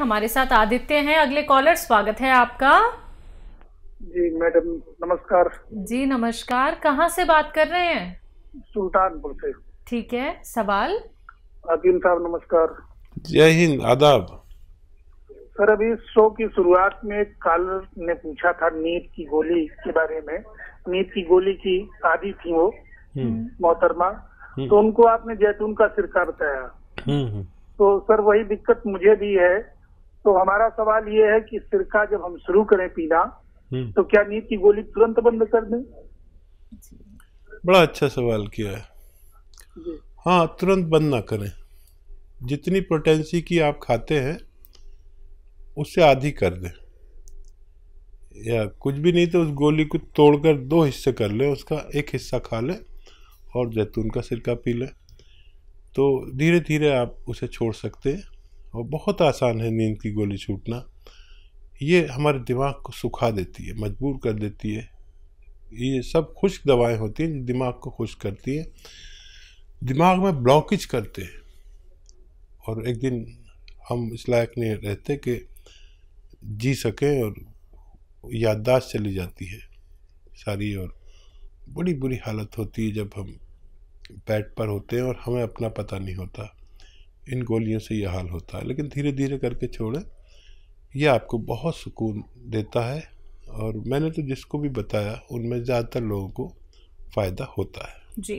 हमारे साथ आदित्य हैं अगले कॉलर स्वागत है आपका जी मैडम नमस्कार जी नमस्कार कहाँ से बात कर रहे हैं सुल्तानपुर से ठीक है सवाल आदिम साहब नमस्कार जय हिंद आदाब सर अभी शो की शुरुआत में कॉलर ने पूछा था नीट की गोली के बारे में नीट की गोली की आदि थी वो हम्म। मोहतरमा हम्म। तो उनको आपने जैतून का सिरका बताया हम्म, तो सर वही दिक्कत मुझे भी है तो हमारा सवाल ये है कि सिरका जब हम शुरू करें पीना हम्म। तो क्या नींद की गोली तुरंत बंद कर दें बड़ा अच्छा सवाल किया है हाँ तुरंत बंद ना करें जितनी प्रोटेंसी की आप खाते हैं उससे आधी कर दें या कुछ भी नहीं तो उस गोली को तोड़कर दो हिस्से कर लें उसका एक हिस्सा खा लें और जैतून का सिरका पी लें तो धीरे धीरे आप उसे छोड़ सकते हैं और बहुत आसान है नींद की गोली छूटना ये हमारे दिमाग को सुखा देती है मजबूर कर देती है ये सब खुश्क दवाएं होती हैं दिमाग को खुश करती हैं दिमाग में ब्लॉकेज करते हैं और एक दिन हम इस लायक नहीं रहते कि जी सकें और याददाश्त चली जाती है सारी और बड़ी बुरी हालत होती है जब हम बेड पर होते हैं और हमें अपना पता नहीं होता इन गोलियों से यह हाल होता है लेकिन धीरे धीरे करके छोड़ें यह आपको बहुत सुकून देता है और मैंने तो जिसको भी बताया उनमें ज़्यादातर लोगों को फ़ायदा होता है